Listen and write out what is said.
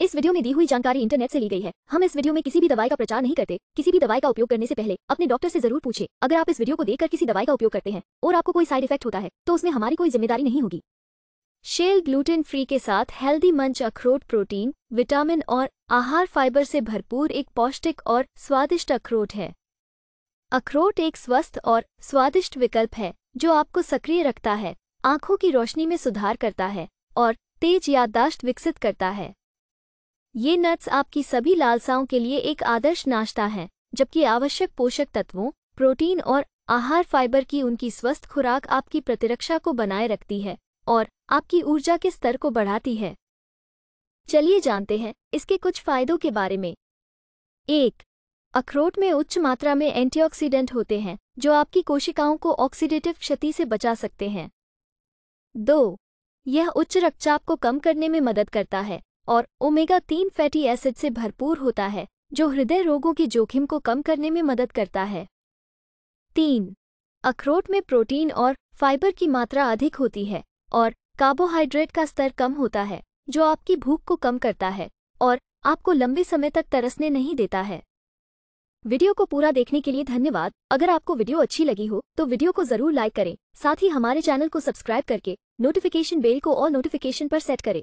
इस वीडियो में दी हुई जानकारी इंटरनेट से ली गई है हम इस वीडियो में किसी भी दवाई का प्रचार नहीं करते किसी भी दवाई का उपयोग करने से पहले अपने डॉक्टर से जरूर पूछे अगर आप इस वीडियो को देखकर किसी दवाई का उपयोग करते हैं और आपको कोई साइड इफेक्ट होता है तो उसमें हमारी कोई जिम्मेदारी नहीं होगी शेल ग्लूटेन फ्री के साथ हेल्दी मंच अखरोट प्रोटीन विटामिन और आहार फाइबर से भरपूर एक पौष्टिक और स्वादिष्ट अखरोट है अखरोट एक स्वस्थ और स्वादिष्ट विकल्प है जो आपको सक्रिय रखता है आंखों की रोशनी में सुधार करता है और तेज याददाश्त विकसित करता है ये नट्स आपकी सभी लालसाओं के लिए एक आदर्श नाश्ता है जबकि आवश्यक पोषक तत्वों प्रोटीन और आहार फाइबर की उनकी स्वस्थ खुराक आपकी प्रतिरक्षा को बनाए रखती है और आपकी ऊर्जा के स्तर को बढ़ाती है चलिए जानते हैं इसके कुछ फायदों के बारे में एक अखरोट में उच्च मात्रा में एंटीऑक्सीडेंट होते हैं जो आपकी कोशिकाओं को ऑक्सीडेटिव क्षति से बचा सकते हैं दो यह उच्च रक्तचाप को कम करने में मदद करता है और ओमेगा तीन फैटी एसिड से भरपूर होता है जो हृदय रोगों के जोखिम को कम करने में मदद करता है तीन अखरोट में प्रोटीन और फाइबर की मात्रा अधिक होती है और कार्बोहाइड्रेट का स्तर कम होता है जो आपकी भूख को कम करता है और आपको लंबे समय तक तरसने नहीं देता है वीडियो को पूरा देखने के लिए धन्यवाद अगर आपको वीडियो अच्छी लगी हो तो वीडियो को जरूर लाइक करें साथ ही हमारे चैनल को सब्सक्राइब करके नोटिफिकेशन बेल को और नोटिफिकेशन पर सेट करें